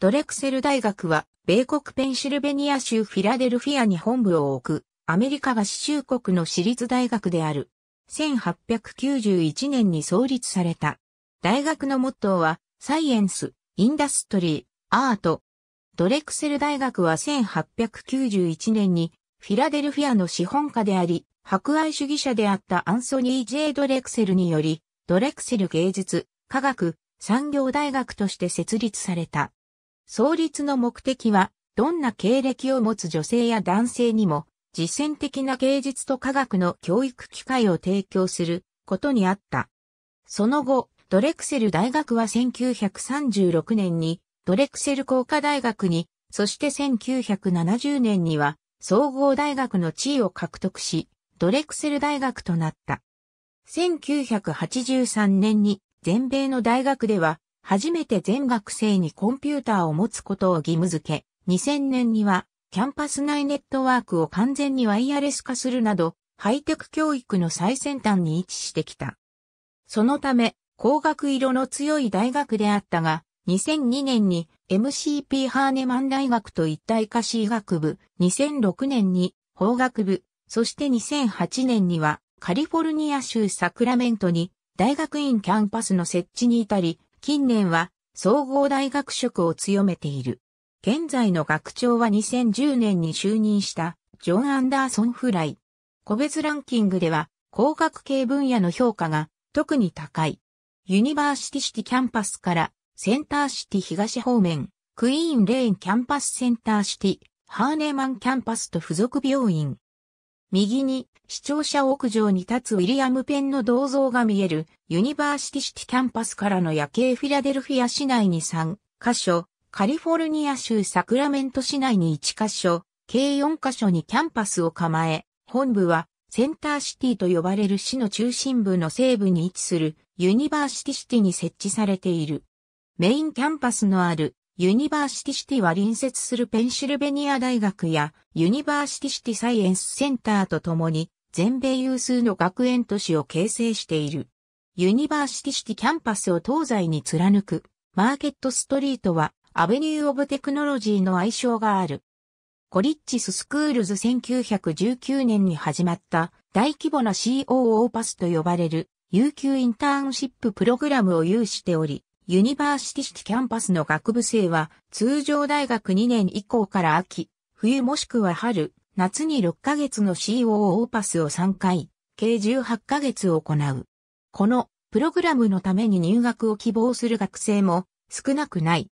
ドレクセル大学は、米国ペンシルベニア州フィラデルフィアに本部を置く、アメリカ合衆国の私立大学である。1891年に創立された。大学のモットーは、サイエンス、インダストリー、アート。ドレクセル大学は1891年に、フィラデルフィアの資本家であり、博愛主義者であったアンソニー・ J・ ドレクセルにより、ドレクセル芸術、科学、産業大学として設立された。創立の目的は、どんな経歴を持つ女性や男性にも、実践的な芸術と科学の教育機会を提供することにあった。その後、ドレクセル大学は1936年にドレクセル工科大学に、そして1970年には総合大学の地位を獲得し、ドレクセル大学となった。1983年に全米の大学では初めて全学生にコンピューターを持つことを義務付け、2000年にはキャンパス内ネットワークを完全にワイヤレス化するなど、ハイテク教育の最先端に位置してきた。そのため、工学色の強い大学であったが、2002年に MCP ハーネマン大学と一体化し医学部、2006年に法学部、そして2008年にはカリフォルニア州サクラメントに大学院キャンパスの設置に至り、近年は総合大学職を強めている。現在の学長は2010年に就任したジョン・アンダーソン・フライ。個別ランキングでは工学系分野の評価が特に高い。ユニバーシティシティキャンパスからセンターシティ東方面、クイーンレーンキャンパスセンターシティ、ハーネマンキャンパスと付属病院。右に視聴者屋上に立つウィリアム・ペンの銅像が見えるユニバーシティシティキャンパスからの夜景フィラデルフィア市内に3カ所、カリフォルニア州サクラメント市内に1カ所、計4カ所にキャンパスを構え、本部はセンターシティと呼ばれる市の中心部の西部に位置するユニバーシティシティに設置されている。メインキャンパスのあるユニバーシティシティは隣接するペンシルベニア大学やユニバーシティシティサイエンスセンターとともに全米有数の学園都市を形成している。ユニバーシティシティキャンパスを東西に貫くマーケットストリートはアベニュー・オブ・テクノロジーの愛称がある。コリッチス・スクールズ1919年に始まった大規模な COO パスと呼ばれる有給インターンシッププログラムを有しており、ユニバーシティシティキャンパスの学部生は通常大学2年以降から秋、冬もしくは春、夏に6ヶ月の COO パスを3回、計18ヶ月行う。このプログラムのために入学を希望する学生も少なくない。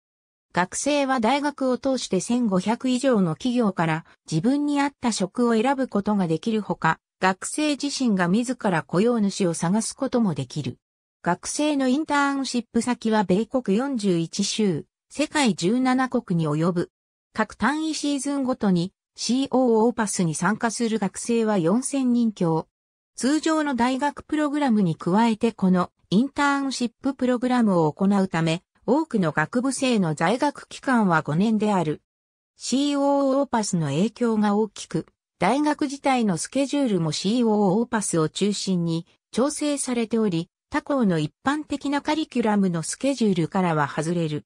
学生は大学を通して1500以上の企業から自分に合った職を選ぶことができるほか、学生自身が自ら雇用主を探すこともできる。学生のインターンシップ先は米国41州、世界17国に及ぶ。各単位シーズンごとに COO パスに参加する学生は4000人強。通常の大学プログラムに加えてこのインターンシッププログラムを行うため、多くの学部生の在学期間は5年である。COO パスの影響が大きく、大学自体のスケジュールも COO パスを中心に調整されており、他校の一般的なカリキュラムのスケジュールからは外れる。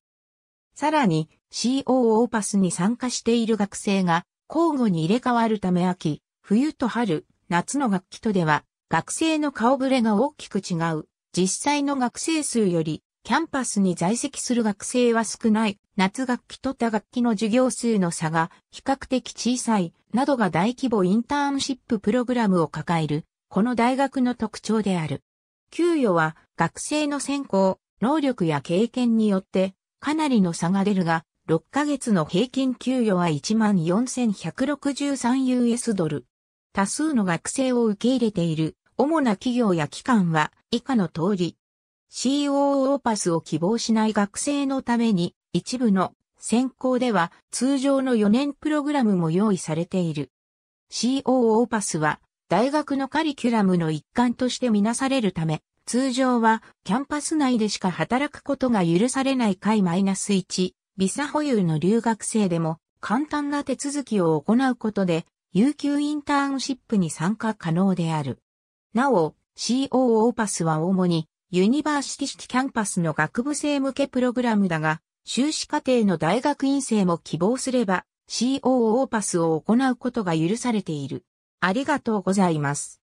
さらに COO パスに参加している学生が交互に入れ替わるため秋、冬と春、夏の学期とでは、学生の顔ぶれが大きく違う。実際の学生数より、キャンパスに在籍する学生は少ない。夏学期と他学期の授業数の差が比較的小さい、などが大規模インターンシッププログラムを抱える、この大学の特徴である。給与は学生の専攻、能力や経験によってかなりの差が出るが、6ヶ月の平均給与は 14,163US ドル。多数の学生を受け入れている主な企業や機関は以下の通り。COO パスを希望しない学生のために一部の専攻では通常の4年プログラムも用意されている。COO パスは大学のカリキュラムの一環としてみなされるため、通常はキャンパス内でしか働くことが許されない回 -1 ビサ保有の留学生でも簡単な手続きを行うことで、有給インターンシップに参加可能である。なお、COO パスは主にユニバーシティキャンパスの学部生向けプログラムだが、修士課程の大学院生も希望すれば COO パスを行うことが許されている。ありがとうございます。